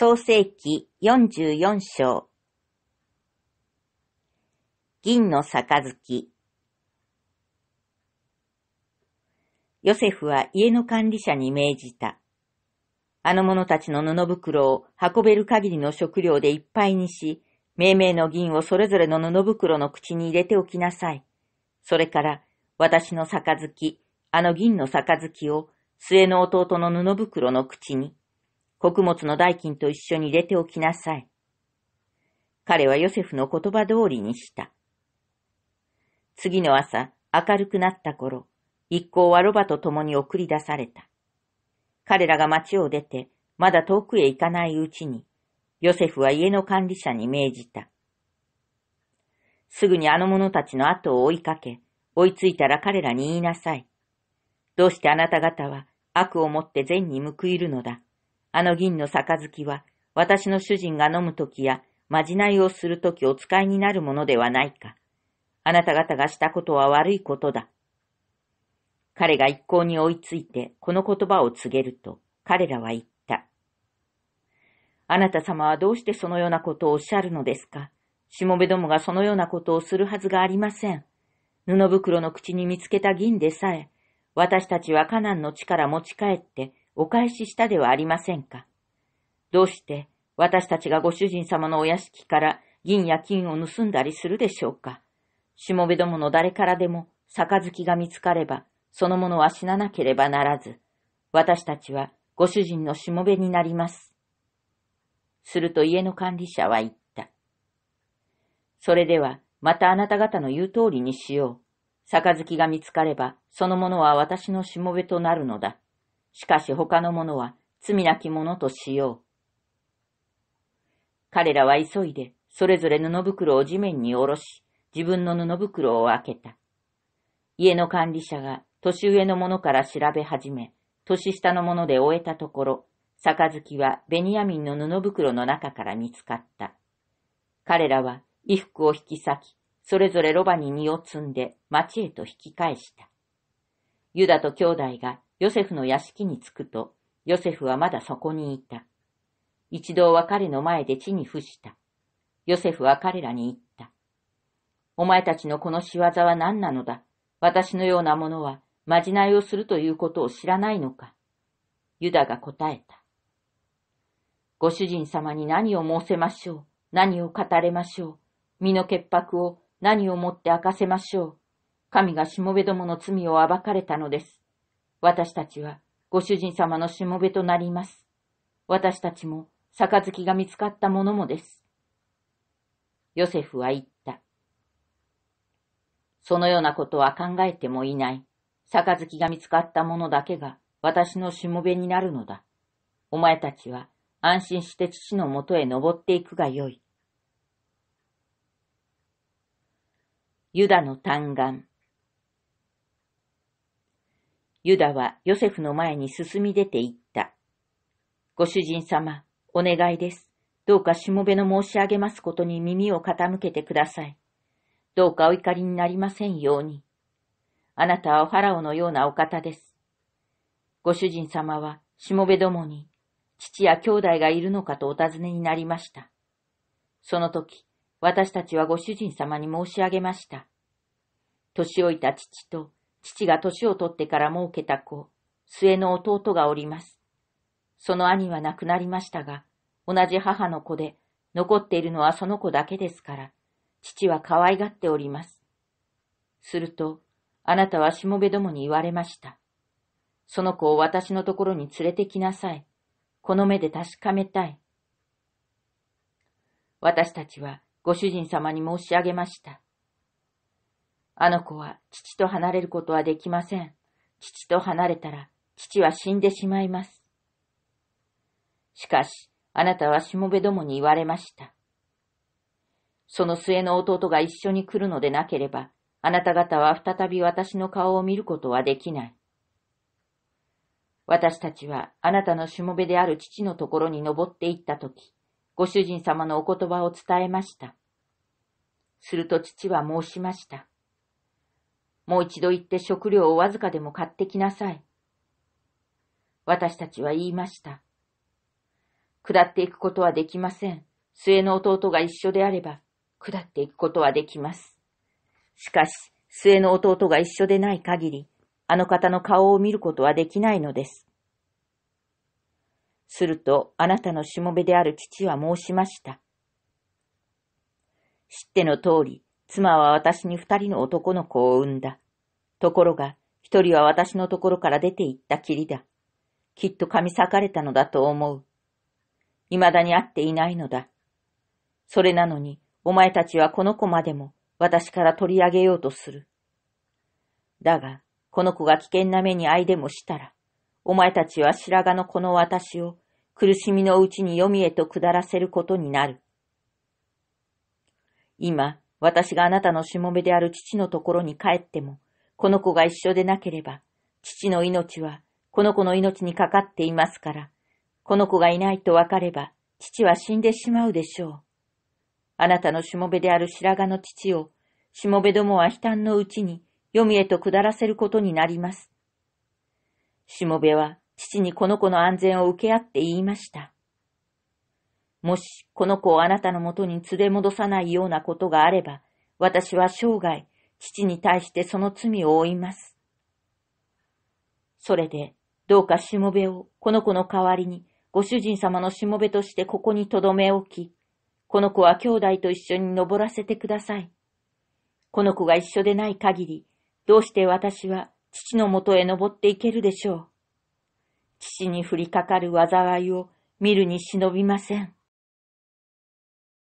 創世記44章。銀の杯。ヨセフは家の管理者に命じた。あの者たちの布袋を運べる限りの食料でいっぱいにし、命名の銀をそれぞれの布袋の口に入れておきなさい。それから、私の杯、あの銀の杯を末の弟の布袋の口に、穀物の代金と一緒に入れておきなさい。彼はヨセフの言葉通りにした。次の朝、明るくなった頃、一行はロバと共に送り出された。彼らが町を出て、まだ遠くへ行かないうちに、ヨセフは家の管理者に命じた。すぐにあの者たちの後を追いかけ、追いついたら彼らに言いなさい。どうしてあなた方は悪をもって善に報いるのだ。あの銀の杯は、私の主人が飲むときや、まじないをするときお使いになるものではないか。あなた方がしたことは悪いことだ。彼が一向に追いついて、この言葉を告げると、彼らは言った。あなた様はどうしてそのようなことをおっしゃるのですかしもべどもがそのようなことをするはずがありません。布袋の口に見つけた銀でさえ、私たちはカナンの地から持ち帰って、お返ししたではありませんか。どうして私たちがご主人様のお屋敷から銀や金を盗んだりするでしょうか。しもべどもの誰からでも杯が見つかれば、そのものは死ななければならず、私たちはご主人のしもべになります。すると家の管理者は言った。それでは、またあなた方の言う通りにしよう。杯が見つかれば、そのものは私のしもべとなるのだ。しかし他の者は罪なき者としよう。彼らは急いで、それぞれ布袋を地面に下ろし、自分の布袋を開けた。家の管理者が年上の者から調べ始め、年下の者で終えたところ、杯はベニヤミンの布袋の中から見つかった。彼らは衣服を引き裂き、それぞれロバに荷を積んで町へと引き返した。ユダと兄弟がヨセフの屋敷に着くと、ヨセフはまだそこにいた。一同は彼の前で地に伏した。ヨセフは彼らに言った。お前たちのこの仕業は何なのだ私のような者は、まじないをするということを知らないのかユダが答えた。ご主人様に何を申せましょう何を語れましょう身の潔白を何をもって明かせましょう神がしもべどもの罪を暴かれたのです。私たちはご主人様のしもべとなります。私たちも杯が見つかったものもです。ヨセフは言った。そのようなことは考えてもいない。杯が見つかったものだけが私のしもべになるのだ。お前たちは安心して父のもとへ登っていくがよい。ユダの嘆願。ユダはヨセフの前に進み出て行った。ご主人様、お願いです。どうかしもべの申し上げますことに耳を傾けてください。どうかお怒りになりませんように。あなたはおファラオのようなお方です。ご主人様は、しもべどもに、父や兄弟がいるのかとお尋ねになりました。その時、私たちはご主人様に申し上げました。年老いた父と父が年を取ってから設けた子、末の弟がおります。その兄は亡くなりましたが、同じ母の子で、残っているのはその子だけですから、父は可愛がっております。すると、あなたはしもべどもに言われました。その子を私のところに連れてきなさい。この目で確かめたい。私たちはご主人様に申し上げました。あの子は父と離れることはできません。父と離れたら父は死んでしまいます。しかし、あなたはしもべどもに言われました。その末の弟が一緒に来るのでなければ、あなた方は再び私の顔を見ることはできない。私たちはあなたのしもべである父のところに登っていったとき、ご主人様のお言葉を伝えました。すると父は申しました。もう一度行って食料をわずかでも買ってきなさい。私たちは言いました。下っていくことはできません。末の弟が一緒であれば、下っていくことはできます。しかし、末の弟が一緒でない限り、あの方の顔を見ることはできないのです。すると、あなたのしもべである父は申しました。知っての通り、妻は私に二人の男の子を産んだ。ところが、一人は私のところから出て行ったきりだ。きっと噛み裂かれたのだと思う。未だに会っていないのだ。それなのに、お前たちはこの子までも私から取り上げようとする。だが、この子が危険な目に遭いでもしたら、お前たちは白髪のこの私を苦しみのうちに読みへと下らせることになる。今、私があなたのしもべである父のところに帰っても、この子が一緒でなければ、父の命はこの子の命にかかっていますから、この子がいないとわかれば、父は死んでしまうでしょう。あなたのしもべである白髪の父を、しもべどもは悲嘆のうちに、読みへと下らせることになります。しもべは、父にこの子の安全を受け合って言いました。もしこの子をあなたのもとに連れ戻さないようなことがあれば、私は生涯、父に対してその罪を負います。それで、どうかしもべを、この子の代わりに、ご主人様のしもべとしてここに留め置き、この子は兄弟と一緒に登らせてください。この子が一緒でない限り、どうして私は父のもとへ登っていけるでしょう。父に降りかかる災いを見るに忍びません。